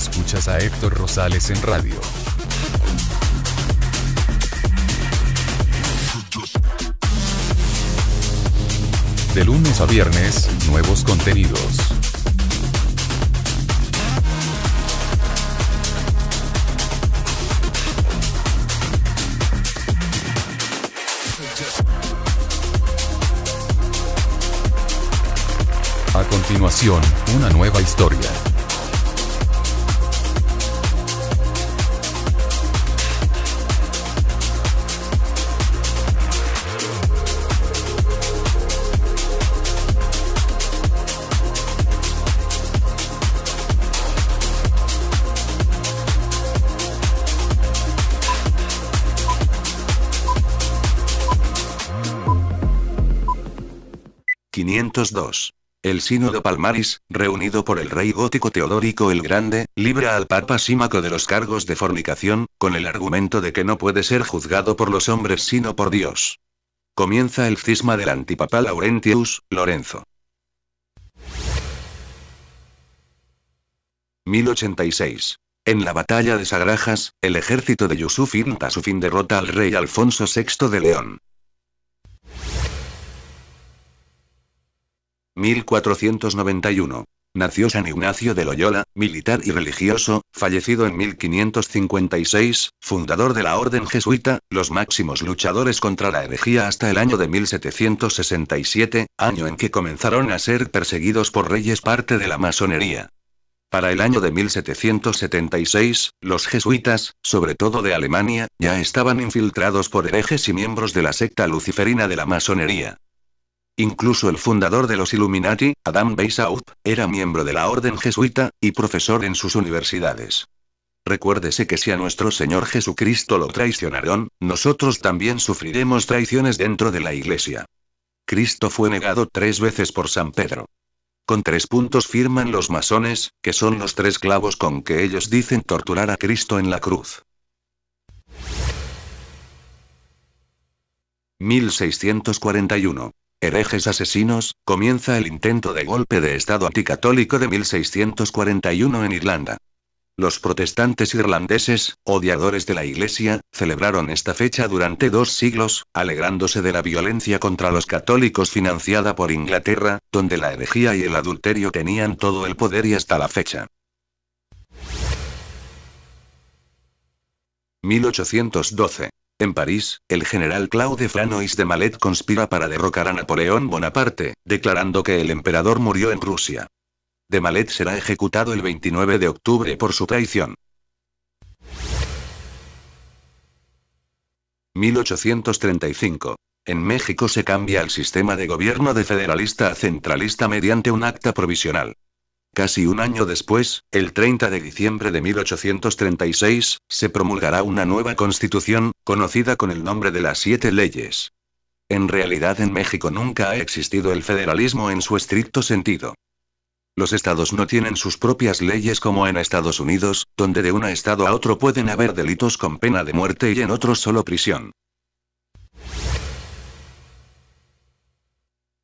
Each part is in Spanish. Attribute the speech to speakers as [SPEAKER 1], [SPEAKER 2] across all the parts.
[SPEAKER 1] escuchas a Héctor Rosales en radio. De lunes a viernes, nuevos contenidos. A continuación, una nueva historia. 2 El Sínodo Palmaris, reunido por el rey gótico Teodórico el Grande, libra al Papa Símaco de los cargos de fornicación, con el argumento de que no puede ser juzgado por los hombres sino por Dios. Comienza el cisma del antipapa Laurentius, Lorenzo. 1086. En la batalla de Sagrajas, el ejército de Yusuf su fin derrota al rey Alfonso VI de León. 1491. Nació San Ignacio de Loyola, militar y religioso, fallecido en 1556, fundador de la orden jesuita, los máximos luchadores contra la herejía hasta el año de 1767, año en que comenzaron a ser perseguidos por reyes parte de la masonería. Para el año de 1776, los jesuitas, sobre todo de Alemania, ya estaban infiltrados por herejes y miembros de la secta luciferina de la masonería. Incluso el fundador de los Illuminati, Adam Weishaupt, era miembro de la orden jesuita, y profesor en sus universidades. Recuérdese que si a nuestro Señor Jesucristo lo traicionaron, nosotros también sufriremos traiciones dentro de la Iglesia. Cristo fue negado tres veces por San Pedro. Con tres puntos firman los masones, que son los tres clavos con que ellos dicen torturar a Cristo en la cruz. 1641 Herejes asesinos, comienza el intento de golpe de Estado anticatólico de 1641 en Irlanda. Los protestantes irlandeses, odiadores de la Iglesia, celebraron esta fecha durante dos siglos, alegrándose de la violencia contra los católicos financiada por Inglaterra, donde la herejía y el adulterio tenían todo el poder y hasta la fecha. 1812 en París, el general Claude Franois de Malet conspira para derrocar a Napoleón Bonaparte, declarando que el emperador murió en Rusia. De Malet será ejecutado el 29 de octubre por su traición. 1835. En México se cambia el sistema de gobierno de federalista a centralista mediante un acta provisional. Casi un año después, el 30 de diciembre de 1836, se promulgará una nueva constitución, conocida con el nombre de las Siete Leyes. En realidad en México nunca ha existido el federalismo en su estricto sentido. Los estados no tienen sus propias leyes como en Estados Unidos, donde de un estado a otro pueden haber delitos con pena de muerte y en otros solo prisión.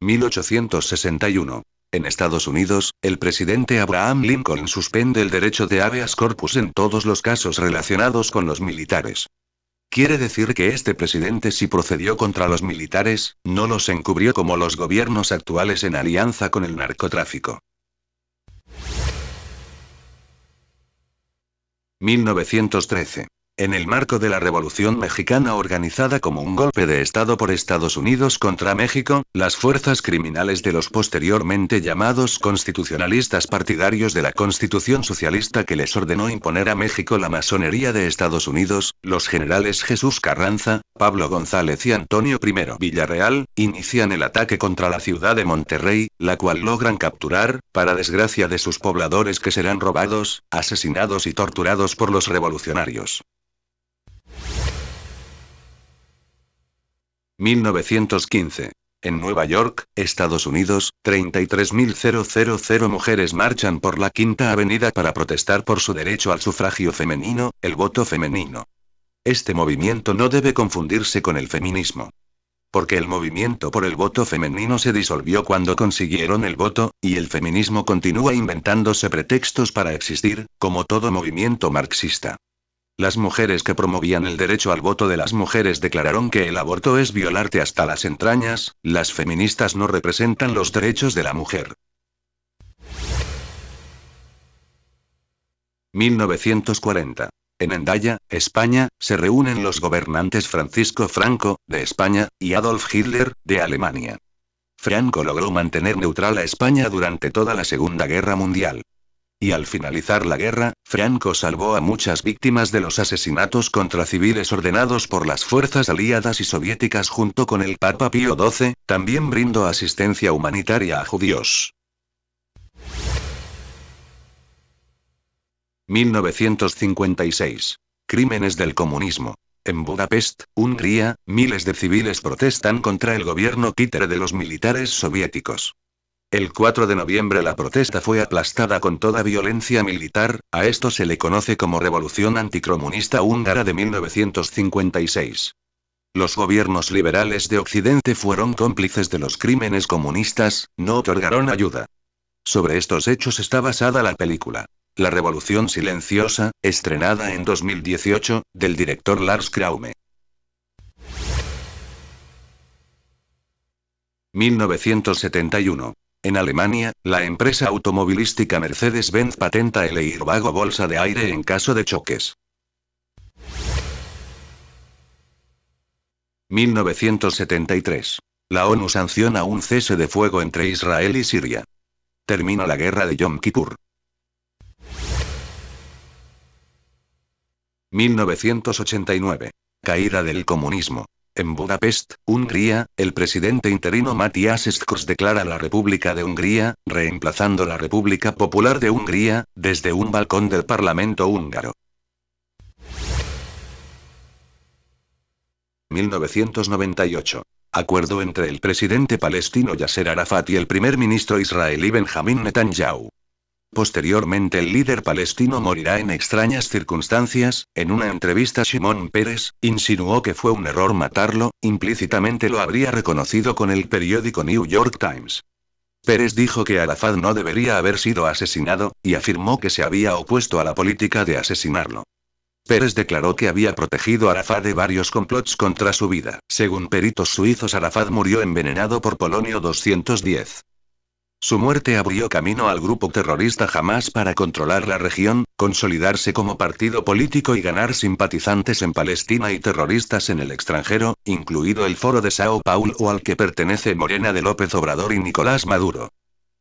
[SPEAKER 1] 1861 en Estados Unidos, el presidente Abraham Lincoln suspende el derecho de habeas corpus en todos los casos relacionados con los militares. Quiere decir que este presidente si procedió contra los militares, no los encubrió como los gobiernos actuales en alianza con el narcotráfico. 1913. En el marco de la Revolución Mexicana organizada como un golpe de Estado por Estados Unidos contra México, las fuerzas criminales de los posteriormente llamados constitucionalistas partidarios de la Constitución Socialista que les ordenó imponer a México la masonería de Estados Unidos, los generales Jesús Carranza, Pablo González y Antonio I Villarreal, inician el ataque contra la ciudad de Monterrey, la cual logran capturar, para desgracia de sus pobladores que serán robados, asesinados y torturados por los revolucionarios. 1915. En Nueva York, Estados Unidos, 33.000 mujeres marchan por la Quinta Avenida para protestar por su derecho al sufragio femenino, el voto femenino. Este movimiento no debe confundirse con el feminismo. Porque el movimiento por el voto femenino se disolvió cuando consiguieron el voto, y el feminismo continúa inventándose pretextos para existir, como todo movimiento marxista. Las mujeres que promovían el derecho al voto de las mujeres declararon que el aborto es violarte hasta las entrañas, las feministas no representan los derechos de la mujer. 1940. En Endaya, España, se reúnen los gobernantes Francisco Franco, de España, y Adolf Hitler, de Alemania. Franco logró mantener neutral a España durante toda la Segunda Guerra Mundial. Y al finalizar la guerra, Franco salvó a muchas víctimas de los asesinatos contra civiles ordenados por las fuerzas aliadas y soviéticas junto con el Papa Pío XII, también brindó asistencia humanitaria a judíos. 1956. Crímenes del comunismo. En Budapest, Hungría, miles de civiles protestan contra el gobierno títere de los militares soviéticos. El 4 de noviembre la protesta fue aplastada con toda violencia militar, a esto se le conoce como Revolución Anticomunista Húngara de 1956. Los gobiernos liberales de Occidente fueron cómplices de los crímenes comunistas, no otorgaron ayuda. Sobre estos hechos está basada la película. La Revolución Silenciosa, estrenada en 2018, del director Lars Kraume. 1971. En Alemania, la empresa automovilística Mercedes-Benz patenta el vago bolsa de aire en caso de choques. 1973. La ONU sanciona un cese de fuego entre Israel y Siria. Termina la guerra de Yom Kippur. 1989. Caída del comunismo. En Budapest, Hungría, el presidente interino Matías Skors declara la República de Hungría, reemplazando la República Popular de Hungría, desde un balcón del Parlamento húngaro. 1998. Acuerdo entre el presidente palestino Yasser Arafat y el primer ministro israelí Benjamin Netanyahu. Posteriormente el líder palestino morirá en extrañas circunstancias, en una entrevista Simón Pérez, insinuó que fue un error matarlo, implícitamente lo habría reconocido con el periódico New York Times. Pérez dijo que Arafat no debería haber sido asesinado, y afirmó que se había opuesto a la política de asesinarlo. Pérez declaró que había protegido a Arafat de varios complots contra su vida. Según peritos suizos, Arafat murió envenenado por polonio 210. Su muerte abrió camino al grupo terrorista Jamás para controlar la región, consolidarse como partido político y ganar simpatizantes en Palestina y terroristas en el extranjero, incluido el foro de Sao Paulo al que pertenece Morena de López Obrador y Nicolás Maduro.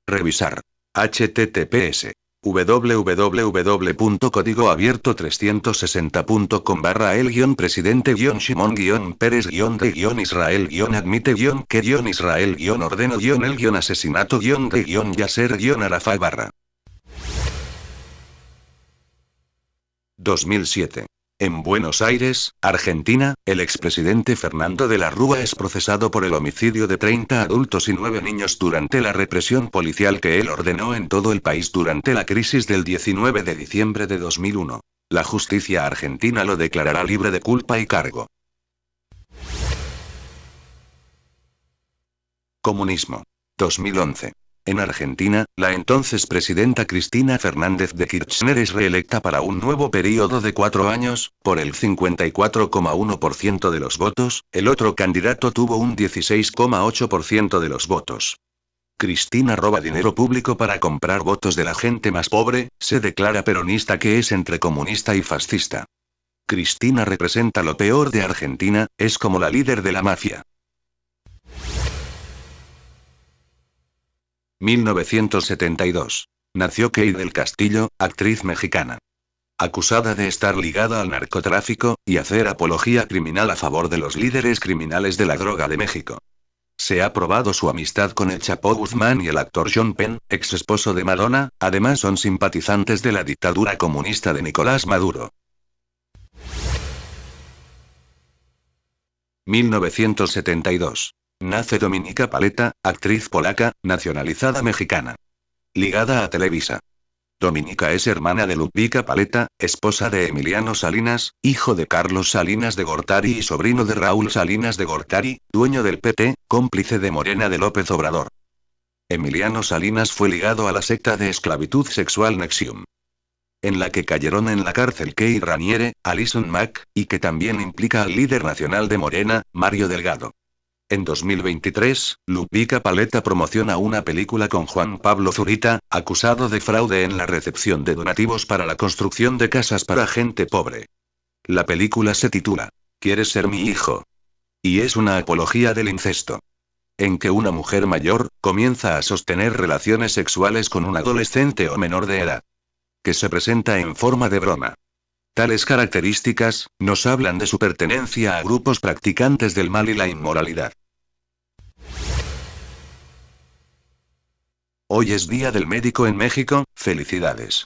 [SPEAKER 1] Revisar. https www.códigoabierto360.com barra el guión presidente guión Shimon guión Pérez guión de guión Israel guión admite guión que guión Israel guión ordeno guión el guión asesinato guión de guión yasser guión Arafá barra 2007 en Buenos Aires, Argentina, el expresidente Fernando de la Rúa es procesado por el homicidio de 30 adultos y 9 niños durante la represión policial que él ordenó en todo el país durante la crisis del 19 de diciembre de 2001. La justicia argentina lo declarará libre de culpa y cargo. Comunismo. 2011. En Argentina, la entonces presidenta Cristina Fernández de Kirchner es reelecta para un nuevo periodo de cuatro años, por el 54,1% de los votos, el otro candidato tuvo un 16,8% de los votos. Cristina roba dinero público para comprar votos de la gente más pobre, se declara peronista que es entre comunista y fascista. Cristina representa lo peor de Argentina, es como la líder de la mafia. 1972. Nació Kay del Castillo, actriz mexicana. Acusada de estar ligada al narcotráfico, y hacer apología criminal a favor de los líderes criminales de la droga de México. Se ha probado su amistad con el Chapo Guzmán y el actor John Penn, ex esposo de Madonna, además son simpatizantes de la dictadura comunista de Nicolás Maduro. 1972. Nace Dominica Paleta, actriz polaca, nacionalizada mexicana. Ligada a Televisa. Dominica es hermana de Ludvika Paleta, esposa de Emiliano Salinas, hijo de Carlos Salinas de Gortari y sobrino de Raúl Salinas de Gortari, dueño del PT, cómplice de Morena de López Obrador. Emiliano Salinas fue ligado a la secta de esclavitud sexual Nexium en la que cayeron en la cárcel Kay Raniere, Alison Mack, y que también implica al líder nacional de Morena, Mario Delgado. En 2023, Lupica Paleta promociona una película con Juan Pablo Zurita, acusado de fraude en la recepción de donativos para la construcción de casas para gente pobre. La película se titula ¿Quieres ser mi hijo? Y es una apología del incesto. En que una mujer mayor comienza a sostener relaciones sexuales con un adolescente o menor de edad. Que se presenta en forma de broma. Tales características, nos hablan de su pertenencia a grupos practicantes del mal y la inmoralidad. Hoy es Día del Médico en México, felicidades.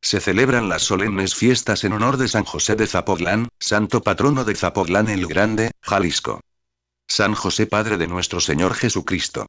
[SPEAKER 1] Se celebran las solemnes fiestas en honor de San José de Zapotlán, santo patrono de Zapotlán el Grande, Jalisco. San José Padre de nuestro Señor Jesucristo.